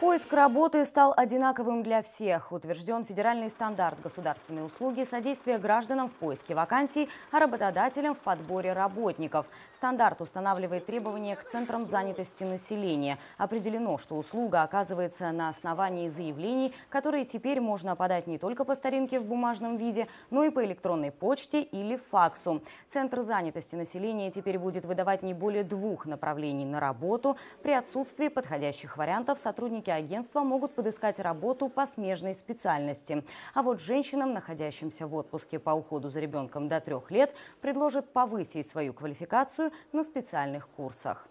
Поиск работы стал одинаковым для всех. Утвержден федеральный стандарт государственной услуги содействия гражданам в поиске вакансий, а работодателям в подборе работников. Стандарт устанавливает требования к центрам занятости населения. Определено, что услуга оказывается на основании заявлений, которые теперь можно подать не только по старинке в бумажном виде, но и по электронной почте или факсу. Центр занятости населения теперь будет выдавать не более двух направлений на работу. При отсутствии подходящих вариантов сотрудники сотрудники агентства могут подыскать работу по смежной специальности. А вот женщинам, находящимся в отпуске по уходу за ребенком до трех лет, предложат повысить свою квалификацию на специальных курсах.